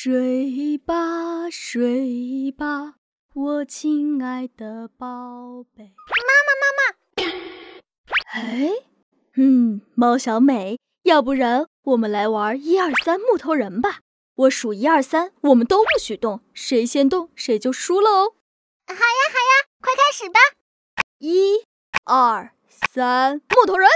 睡吧，睡吧，我亲爱的宝贝。妈妈，妈妈。哎，嗯，猫小美，要不然我们来玩一二三木头人吧。我数一二三，我们都不许动，谁先动谁就输了哦。好呀，好呀，快开始吧。一、二、三，木头人。